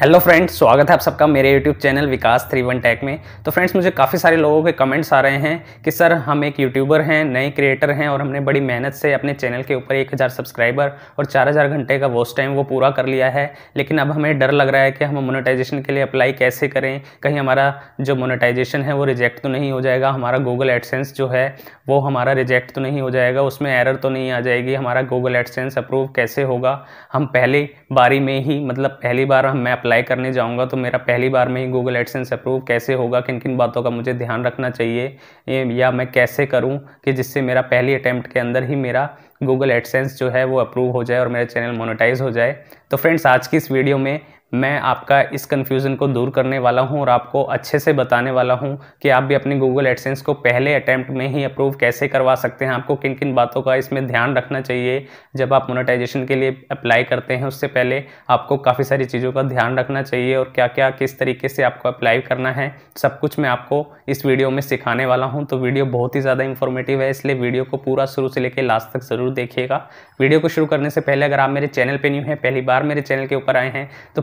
hello friends स्वागत है आप सबका मेरे YouTube channel Vikas three one tech में तो फ्रेंड्स मुझे काफ़ी सारे लोगों के कमेंट्स आ रहे हैं कि सर हम एक यूट्यूबर हैं नए क्रिएटर हैं और हमने बड़ी मेहनत से अपने चैनल के ऊपर एक हज़ार सब्सक्राइबर और चार हज़ार घंटे का वॉच टाइम वो पूरा कर लिया है लेकिन अब हमें डर लग रहा है कि हम मोनिटाइजेशन के लिए अप्लाई कैसे करें कहीं हमारा जो मोनोटाइजेशन है वो रिजेक्ट तो नहीं हो जाएगा हमारा गूगल एडसेंस जो है वो हमारा रिजेक्ट तो नहीं हो जाएगा उसमें एरर तो नहीं आ जाएगी हमारा गूगल एडसेंस अप्रूव कैसे होगा हम पहली बारी में ही मतलब पहली बार हमें अप्लाई करने जाऊँगा तो मेरा पहली बार में ही गूगल एडसेंस अप्रूव कैसे होगा किन किन बातों का मुझे ध्यान रखना चाहिए या मैं कैसे करूँ कि जिससे मेरा पहली अटैम्प्ट के अंदर ही मेरा गूगल एडसेंस जो है वो अप्रूव हो जाए और मेरा चैनल मोनोटाइज हो जाए तो फ्रेंड्स आज की इस वीडियो में मैं आपका इस कन्फ्यूज़न को दूर करने वाला हूं और आपको अच्छे से बताने वाला हूं कि आप भी अपने गूगल एडसेंस को पहले अटैम्प्ट में ही अप्रूव कैसे करवा सकते हैं आपको किन किन बातों का इसमें ध्यान रखना चाहिए जब आप मोनेटाइजेशन के लिए अप्लाई करते हैं उससे पहले आपको काफ़ी सारी चीज़ों का ध्यान रखना चाहिए और क्या क्या किस तरीके से आपको अप्लाई करना है सब कुछ मैं आपको इस वीडियो में सिखाने वाला हूँ तो वीडियो बहुत ही ज़्यादा इन्फॉर्मेटिव है इसलिए वीडियो को पूरा शुरू से लेकर लास्ट तक ज़रूर देखिएगा वीडियो को शुरू करने से पहले अगर आप मेरे चैनल पर न्यू हैं पहली बार मेरे चैनल के ऊपर आए हैं तो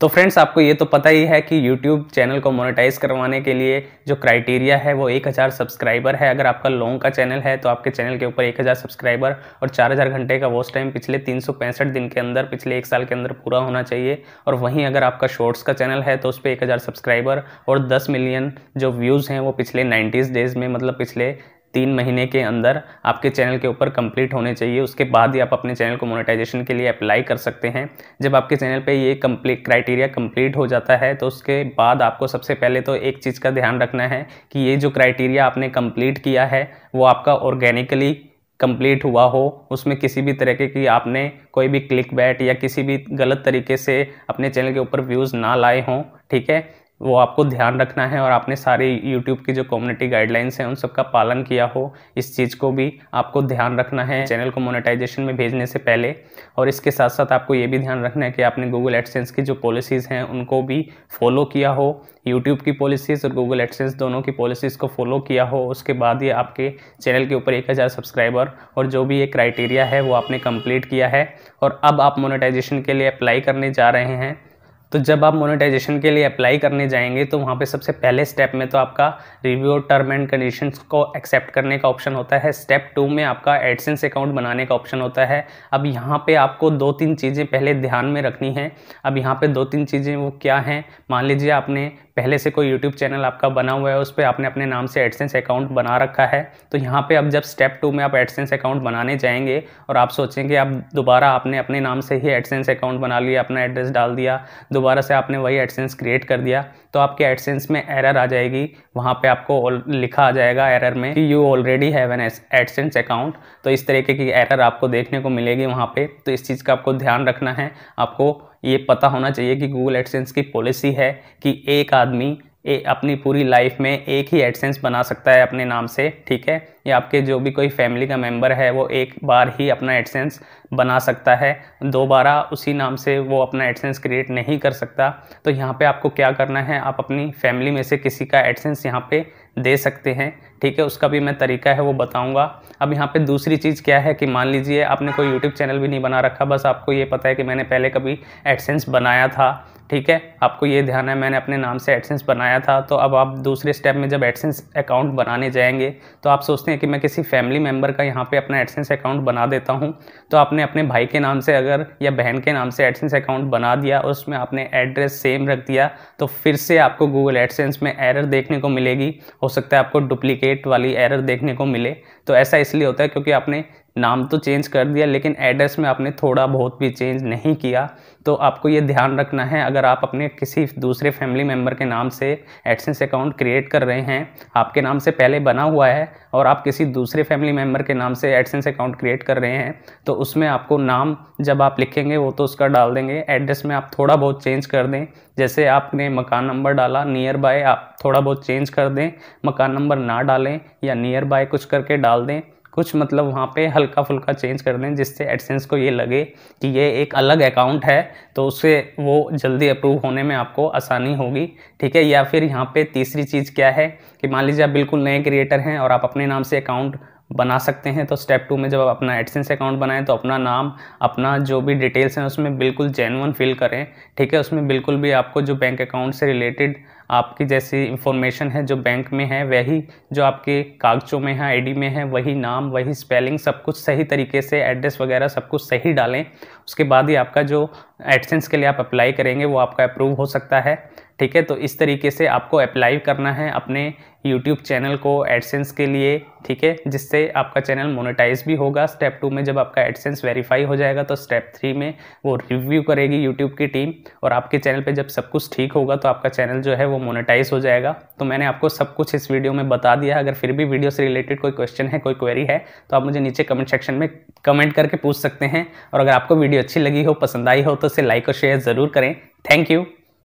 तो फ्रेंड्स आपको ये तो पता ही है कि YouTube चैनल को मोनेटाइज करवाने के लिए जो क्राइटेरिया है वो 1000 सब्सक्राइबर है अगर आपका लॉन्ग का चैनल है तो आपके चैनल के ऊपर 1000 सब्सक्राइबर और 4000 घंटे का वॉच टाइम पिछले तीन दिन के अंदर पिछले एक साल के अंदर पूरा होना चाहिए और वहीं अगर आपका शॉर्ट्स का चैनल है तो उस पर एक सब्सक्राइबर और दस मिलियन जो व्यूज़ हैं वो पिछले नाइन्टीज़ डेज़ में मतलब पिछले तीन महीने के अंदर आपके चैनल के ऊपर कंप्लीट होने चाहिए उसके बाद ही आप अपने चैनल को मोनेटाइजेशन के लिए अप्लाई कर सकते हैं जब आपके चैनल पे ये कंप्लीट क्राइटेरिया कंप्लीट हो जाता है तो उसके बाद आपको सबसे पहले तो एक चीज़ का ध्यान रखना है कि ये जो क्राइटेरिया आपने कंप्लीट किया है वो आपका ऑर्गेनिकली कंप्लीट हुआ हो उसमें किसी भी तरीके की आपने कोई भी क्लिक बैट या किसी भी गलत तरीके से अपने चैनल के ऊपर व्यूज़ ना लाए हों ठीक है वो आपको ध्यान रखना है और आपने सारे YouTube की जो कम्युनिटी गाइडलाइंस हैं उन सब का पालन किया हो इस चीज़ को भी आपको ध्यान रखना है चैनल को मोनेटाइजेशन में भेजने से पहले और इसके साथ साथ आपको ये भी ध्यान रखना है कि आपने गूगल AdSense की जो पॉलिसीज़ हैं उनको भी फॉलो किया हो यूट्यूब की पॉलिसीज़ और गूगल AdSense दोनों की पॉलिसीज़ को फॉलो किया हो उसके बाद ये आपके चैनल के ऊपर एक हज़ार सब्सक्राइबर और जो भी ये क्राइटेरिया है वो आपने कम्प्लीट किया है और अब आप मोनेटाइजेशन के लिए अप्लाई करने जा रहे हैं तो जब आप मोनेटाइजेशन के लिए अप्लाई करने जाएंगे तो वहाँ पे सबसे पहले स्टेप में तो आपका रिव्यू टर्म एंड कंडीशंस को एक्सेप्ट करने का ऑप्शन होता है स्टेप टू में आपका एडसेंस अकाउंट बनाने का ऑप्शन होता है अब यहाँ पे आपको दो तीन चीज़ें पहले ध्यान में रखनी है अब यहाँ पे दो तीन चीज़ें वो क्या हैं मान लीजिए आपने पहले से कोई यूट्यूब चैनल आपका बना हुआ है उस पर आपने अपने नाम से एडसेंस अकाउंट बना रखा है तो यहाँ पे अब जब स्टेप टू में आप एडसेंस अकाउंट बनाने जाएंगे और आप सोचेंगे आप दोबारा आपने अपने नाम से ही एडसेंस अकाउंट बना लिया अपना एड्रेस डाल दिया दोबारा से आपने वही एडसेंस क्रिएट कर दिया तो आपके एडसेंस में एरर आ जाएगी वहाँ पर आपको लिखा आ जाएगा एरर में कि you already have an AdSense account तो इस तरीके की एरर आपको देखने को मिलेगी वहाँ पर तो इस चीज़ का आपको ध्यान रखना है आपको ये पता होना चाहिए कि गूगल एडसेंस की पॉलिसी है कि एक आदमी ए, अपनी पूरी लाइफ में एक ही एडसेंस बना सकता है अपने नाम से ठीक है या आपके जो भी कोई फैमिली का मेम्बर है वो एक बार ही अपना एडसेंस बना सकता है दोबारा उसी नाम से वो अपना एडसेंस क्रिएट नहीं कर सकता तो यहाँ पे आपको क्या करना है आप अपनी फैमिली में से किसी का एडसेंस यहाँ पे दे सकते हैं ठीक है उसका भी मैं तरीका है वो बताऊंगा अब यहाँ पे दूसरी चीज़ क्या है कि मान लीजिए आपने कोई यूट्यूब चैनल भी नहीं बना रखा बस आपको ये पता है कि मैंने पहले कभी एडसेंस बनाया था ठीक है आपको ये ध्यान है मैंने अपने नाम से एडसेंस बनाया था तो अब आप दूसरे स्टेप में जब एडसेंस अकाउंट बनाने जाएंगे तो आप सोचते सोचते हैं कि मैं किसी फैमिली मेम्बर का यहाँ पे अपना एडसेंस अकाउंट बना देता हूँ तो आपने अपने भाई के नाम से अगर या बहन के नाम से एडसेंस अकाउंट बना दिया और उसमें आपने एड्रेस सेम रख दिया तो फिर से आपको गूगल एडसेंस में एरर देखने को मिलेगी हो सकता है आपको डुप्लीकेट वाली एरर देखने को मिले तो ऐसा इसलिए होता है क्योंकि आपने नाम तो चेंज कर दिया लेकिन एड्रेस में आपने थोड़ा बहुत भी चेंज नहीं किया तो आपको ये ध्यान रखना है अगर आप अपने किसी दूसरे फैमिली मेम्बर के नाम से एडसेंस अकाउंट क्रिएट कर रहे हैं आपके नाम से पहले बना हुआ है और आप किसी दूसरे फैमिली मेम्बर के नाम से एडसेंस अकाउंट क्रिएट कर रहे हैं तो उसमें आपको नाम जब आप लिखेंगे वो तो उसका डाल देंगे एड्रेस में आप थोड़ा बहुत चेंज कर दें जैसे आपने मकान नंबर डाला नियर बाय आप थोड़ा बहुत चेंज कर दें मकान नंबर ना डालें या नियर बाय कुछ करके डाल दें कुछ मतलब वहाँ पे हल्का फुल्का चेंज कर दें जिससे एडसेंस को ये लगे कि ये एक अलग अकाउंट है तो उससे वो जल्दी अप्रूव होने में आपको आसानी होगी ठीक है या फिर यहाँ पे तीसरी चीज़ क्या है कि मान लीजिए आप बिल्कुल नए क्रिएटर हैं और आप अपने नाम से अकाउंट बना सकते हैं तो स्टेप टू में जब आप अपना एडसेंस अकाउंट बनाएं तो अपना नाम अपना जो भी डिटेल्स हैं उसमें बिल्कुल जेनवन फिल करें ठीक है उसमें बिल्कुल भी आपको जो बैंक अकाउंट से रिलेटेड आपकी जैसी इंफॉर्मेशन है जो बैंक में है वही जो आपके कागजों में है आईडी में है वही नाम वही स्पेलिंग सब कुछ सही तरीके से एड्रेस वगैरह सब कुछ सही डालें उसके बाद ही आपका जो एडसेंस के लिए आप अप्लाई करेंगे वो आपका अप्रूव हो सकता है ठीक है तो इस तरीके से आपको अप्लाई करना है अपने YouTube चैनल को एडसेंस के लिए ठीक है जिससे आपका चैनल मोनेटाइज भी होगा स्टेप टू में जब आपका एडसेंस वेरीफाई हो जाएगा तो स्टेप थ्री में वो रिव्यू करेगी YouTube की टीम और आपके चैनल पे जब सब कुछ ठीक होगा तो आपका चैनल जो है वो मोनेटाइज हो जाएगा तो मैंने आपको सब कुछ इस वीडियो में बता दिया अगर फिर भी वीडियो से रिलेटेड कोई क्वेश्चन है कोई क्वेरी है तो आप मुझे नीचे कमेंट सेक्शन में कमेंट करके पूछ सकते हैं और अगर आपको वीडियो अच्छी लगी हो पसंद आई हो तो इसे लाइक और शेयर ज़रूर करें थैंक यू